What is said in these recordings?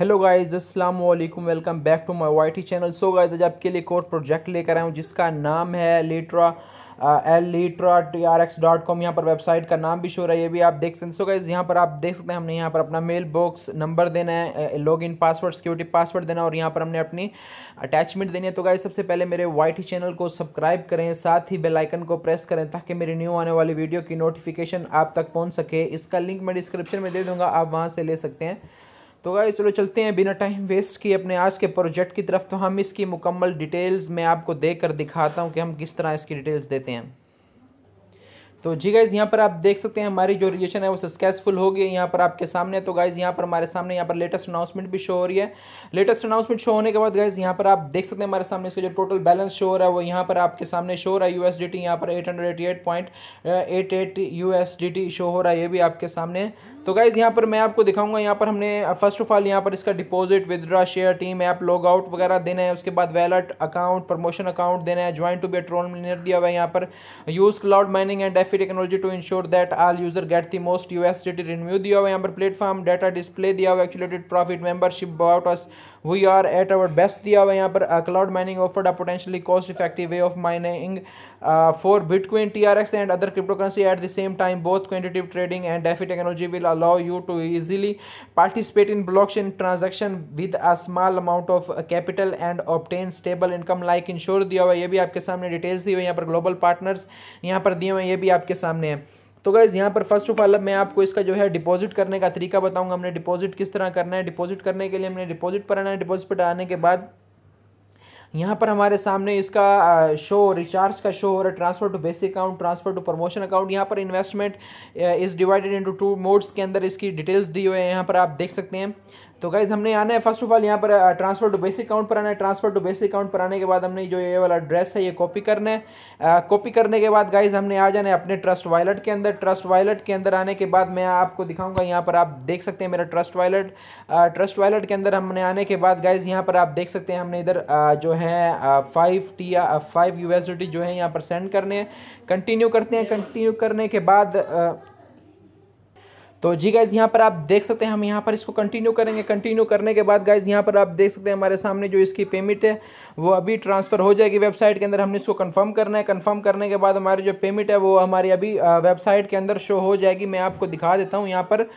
hello guys अस्सलाम वालेकुम welcome back to my Y channel so guys आज आपके लिए एक और प्रोजेक्ट लेकर आया हूँ जिसका नाम है लीट्रा एल लीट्रा T R X dot com यहाँ पर वेबसाइट का नाम भी शो रहा है ये भी आप देख सकते हैं सो गाइज यहाँ पर आप देख सकते हैं हमने यहाँ पर अपना मेल बॉक्स नंबर देना है log in password security password देना और यहाँ पर हमने अपनी अटैचमेंट देनी है तो गाइज सबसे पहले मेरे वाई चैनल को सब्सक्राइब करें साथ ही बेलाइकन को प्रेस करें ताकि मेरी न्यू आने वाली वीडियो की नोटिफिकेशन आप तक पहुँच सके इसका लिंक मैं डिस्क्रिप्शन में दे दूँगा आप वहाँ से ले सकते हैं तो गाइस चलो चलते हैं बिना टाइम वेस्ट किए अपने आज के प्रोजेक्ट की तरफ तो हम इसकी मुकम्मल डिटेल्स मैं आपको देख कर दिखाता हूँ कि हम किस तरह इसकी डिटेल्स देते हैं तो जी गाइज़ यहाँ पर आप देख सकते हैं हमारी जो रिएक्शन है वो सक्सेसफुल हो गई है यहाँ पर आपके सामने तो गाइज़ यहाँ पर हमारे सामने यहाँ पर लेटेस्ट अनाउंसमेंट भी शो हो रही है लेटेस्ट अनाउंसमेंट शो होने के बाद गाइज़ यहाँ पर आप देख सकते हैं हमारे सामने इसका जो टोटल बैलेंस शो हो रहा है वो यहाँ पर आपके सामने शो हो रहा है यू एस डी टी यहाँ पर eight hundred eighty eight point eight eight U S D T show हो रहा है ये भी आपके सामने तो गाइज़ यहाँ पर मैं आपको दिखाऊंगा यहाँ पर हमने फर्स्ट ऑफ ऑल यहाँ पर इसका deposit withdraw share team app log out वगैरह देना है उसके बाद वैलेट अकाउंट प्रमोशन अकाउंट देना है ज्वाइन टू बी ट्रोल दिया हुआ है यहाँ पर use cloud mining and F technology to ensure that all user get the most U USDT renew दिया हुआ यहाँ पर प्लेटफॉर्म डाटा डिस्प्ले दिया हुआ accumulated profit membership about us we are at our best दिया हुआ यहाँ पर cloud mining offered a potentially cost effective way of mining for bitcoin T R X and other cryptocurrency at the same time both quantitative trading and DeFi technology will allow you to easily participate in blocks in transaction with a small amount of capital and obtain stable income like ensure दिया हुआ ये भी आपके सामने details दी हुई यहाँ पर global partners यहाँ पर दिए हुए ये भी आप आपके सामने है तो गाइज़ यहाँ पर फर्स्ट ऑफ ऑल मैं आपको इसका जो है डिपॉजिट करने का तरीका बताऊँगा हमने डिपॉजिट किस तरह करना है डिपॉजिट करने के लिए हमने डिपॉजिट पर आना है डिपॉजिट पर आने के बाद यहाँ पर हमारे सामने इसका शो रिचार्ज का शो हो रहा है transfer to basic account transfer to promotion account यहाँ पर investment is divided into two modes के अंदर इसकी डिटेल्स दी हुई है यहाँ पर आप देख सकते हैं तो गाइज़ हमने आना है फर्स्ट ऑफ ऑल यहाँ पर ट्रांसफ़र टू बेसिक अकाउंट पर आना है ट्रांसफ़र टू बेसिक अकाउंट पर आने के बाद हमने जो ये वाला एड्रेस है ये कॉपी करना है कॉपी uh, करने के बाद गाइज़ हमने आ जाना है अपने ट्रस्ट वॉलेट के अंदर ट्रस्ट वॉलेट के अंदर आने के बाद मैं आपको दिखाऊंगा यहाँ पर आप देख सकते हैं मेरा ट्रस्ट वॉलेट ट्रस्ट वॉलेट के अंदर हमने आने के बाद गाइज़ यहाँ पर आप देख सकते हैं हमने इधर uh, जो है फाइव टी फाइव यू जो है यहाँ पर सेंड करने हैं कंटिन्यू करते हैं कंटिन्यू करने के बाद uh, तो जी गाइज यहाँ पर आप देख सकते हैं हम यहाँ पर इसको कंटिन्यू करेंगे कंटिन्यू करने के बाद गाइज यहाँ पर आप देख सकते हैं हमारे सामने जो इसकी पेमेंट है वो अभी ट्रांसफ़र हो जाएगी वेबसाइट के अंदर हमने इसको कंफर्म करना है कंफर्म करने के बाद हमारी जो पेमेंट है वो हमारी अभी वेबसाइट के अंदर शो हो जाएगी मैं आपको दिखा देता हूँ यहाँ पर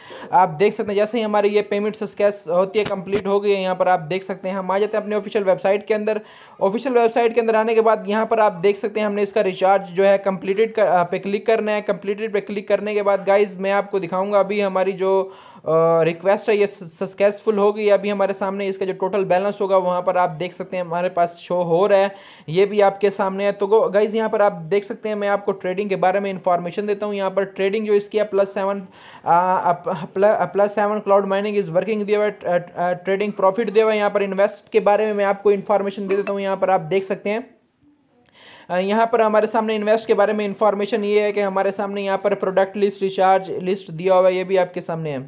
आप देख सकते हैं जैसे ही हमारी ये पेमेंट सक्सेस होती है कंप्लीट हो गई है यहाँ पर आप देख सकते हैं हम आ जाते हैं अपने ऑफिशियल वेबसाइट के अंदर ऑफिशियल वेबसाइट के अंदर आने के बाद यहाँ पर आप देख सकते हैं हमने इसका रिचार्ज जो है कम्प्लीटेड पे क्लिक करना है कम्प्लीटेड पे क्लिक करने के बाद गाइज मैं आपको दिखाऊंगा अभी अभी हमारी जो रिक्वेस्ट है ये सक्सेसफुल होगी अभी हमारे सामने इसका जो टोटल बैलेंस होगा वहाँ पर आप देख सकते हैं हमारे पास शो हो रहा है ये भी आपके सामने है तो गाइज यहाँ पर आप देख सकते हैं मैं आपको ट्रेडिंग के बारे में इंफॉर्मेशन देता हूँ यहाँ पर ट्रेडिंग जो इसकी है plus seven plus seven cloud mining is working दिया ट्रेडिंग प्रॉफिट दिया हुआ यहाँ पर इन्वेस्ट के बारे में मैं आपको इन्फॉर्मेशन दे देता हूँ यहाँ पर आप देख सकते हैं यहाँ पर हमारे सामने इन्वेस्ट के बारे में इंफॉर्मेशन ये है कि हमारे सामने यहाँ पर प्रोडक्ट लिस्ट रिचार्ज लिस्ट दिया हुआ है ये भी आपके सामने है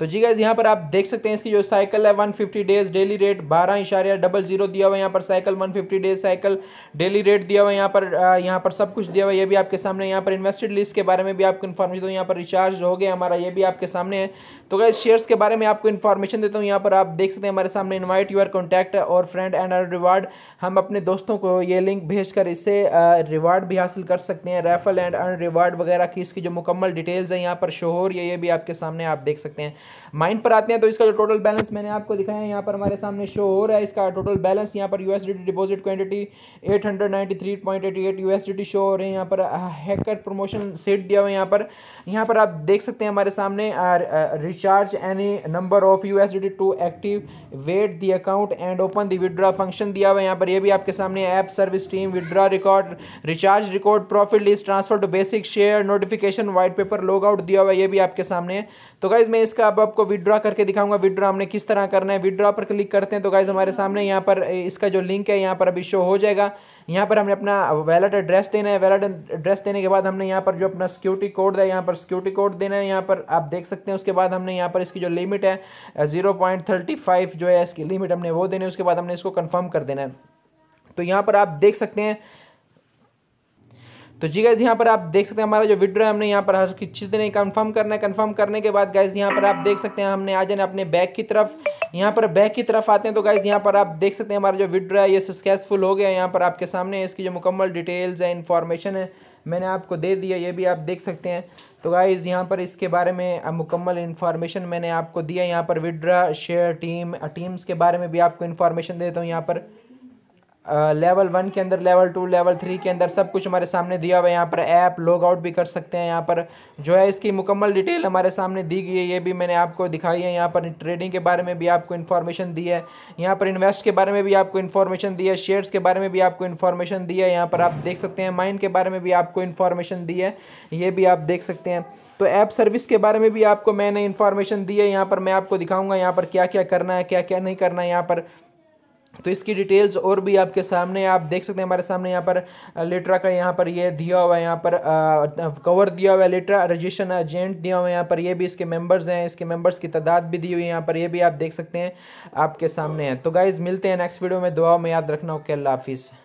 तो जी गाइज यहाँ पर आप देख सकते हैं इसकी जो साइकिल है 150 डेज डेली रेट बारह इशारिया डबल जीरो दिया हुआ है यहाँ पर cycle 150 days cycle daily rate दिया हुआ है यहाँ पर यहाँ पर सब कुछ दिया हुआ है ये भी आपके सामने यहाँ पर इन्वेस्टेड लिस्ट के बारे में भी आपको इन्फॉर्मेशन हूँ यहाँ पर रिचार्ज हो गया हमारा ये भी आपके सामने है तो गाइज शेयर्स के बारे में आपको इन्फॉर्मेशन देता हूँ यहाँ पर आप देख सकते हैं हमारे सामने इन्वाइट यूर कॉन्टैक्ट और फ्रेंड एंड रिवार्ड हम अपने दोस्तों को ये लिंक कर इससे रिवार्ड भी हासिल कर सकते हैं रेफल एंड अन रिवार्ड वगैरह की इसकी जो मुकम्मल डिटेल्स है यहाँ पर शोहर है ये भी आपके सामने आप देख सकते हैं माइंड पर आते हैं तो इसका जो टोटल बैलेंस मैंने आपको दिखाया है यहाँ पर हमारे सामने शो हो रहा है इसका टोटल बैलेंस यहाँ पर USDT deposit quantity 893.88 USDT show हो रहे हैं यहाँ पर हैकर प्रमोशन सेट दिया हुआ है यहाँ पर यहाँ पर आप देख सकते हैं हमारे सामने recharge any number of you to active wait the account and open the withdraw function दिया हुआ है यहाँ पर ये भी आपके सामने app service team withdraw record recharge record profit list transfer to basic share notification white paper log out दिया हुआ है ये भी आपके सामने है तो गाइज मैं इसका अब आपको विड्रॉ करके दिखाऊंगा विड्रॉ हमने किस तरह करना है विड्रॉ पर क्लिक करते हैं तो गाइज हमारे सामने यहाँ पर इसका जो लिंक है यहाँ पर अभी शो हो जाएगा यहाँ पर हमने अपना वैलेट एड्रेस देना है वैलेट एड्रेस देने के बाद हमने यहाँ पर जो अपना सिक्योरिटी कोड है यहाँ पर सिक्योरिटी कोड देना है यहाँ पर आप देख सकते हैं उसके बाद हमने यहाँ पर इसकी जो लिमिट है जीरो जो है इसकी लिमिट हमने वो देनी है उसके बाद हमने इसको कन्फर्म कर देना है तो यहाँ पर आप देख सकते हैं तो जी गाइज यहाँ पर आप देख सकते हैं हमारा जो विड्रो है हमने यहाँ पर हर चीज़ देने कन्फर्म करना है कन्फर्म करने के बाद गाइज यहाँ पर आप देख सकते हैं हमने आ जाना अपने बैग की तरफ यहाँ पर बैक की तरफ आते हैं तो गाइज यहाँ पर आप देख सकते हैं हमारा जो विड्रो है ये सक्सेसफुल हो गया यहाँ पर आपके सामने इसकी जो मुकम्मल डिटेल्स है इन्फॉर्मेशन है मैंने आपको दे दिया ये भी आप देख सकते हैं तो गाइज़ यहाँ पर इसके बारे में मुकम्मल इन्फॉर्मेशन मैंने आपको दिया यहाँ पर विड्रा शेयर टीम टीम्स के बारे में भी आपको इन्फॉर्मेशन देता हूँ यहाँ पर लेवल वन के अंदर लेवल टू लेवल थ्री के अंदर सब कुछ हमारे सामने दिया हुआ है यहाँ पर ऐप लॉग आउट भी कर सकते हैं यहाँ पर जो है इसकी मुकम्मल डिटेल हमारे सामने दी गई है ये भी मैंने आपको दिखाई है यहाँ पर ट्रेडिंग के बारे में भी आपको इन्फॉर्मेशन दी है यहाँ पर इन्वेस्ट के बारे में भी आपको इन्फॉर्मेशन दी है शेयर्स के बारे में भी आपको इन्फॉर्मेशन दी है यहाँ पर आप देख सकते हैं माइंड के बारे में भी आपको इन्फॉर्मेशन दी है ये भी आप देख सकते हैं तो ऐप सर्विस के बारे में भी आपको मैंने इन्फॉर्मेशन दी है यहाँ पर मैं आपको दिखाऊँगा यहाँ पर क्या क्या करना है क्या क्या नहीं करना है यहाँ पर तो इसकी डिटेल्स और भी आपके सामने आप देख सकते हैं हमारे सामने यहाँ पर लेटरा का यहाँ पर ये यह दिया हुआ है यहाँ पर कवर दिया हुआ है लेटरा रजिस्ट्रेशन एजेंट दिया हुआ है यहाँ पर ये यह भी इसके मेंबर्स हैं इसके मेंबर्स की तादाद भी दी हुई है यहाँ पर ये यह भी आप देख सकते हैं आपके सामने है तो गाइज़ मिलते हैं नेक्स्ट वीडियो में दुआ में याद रखना ओके अल्लाह हाफिज़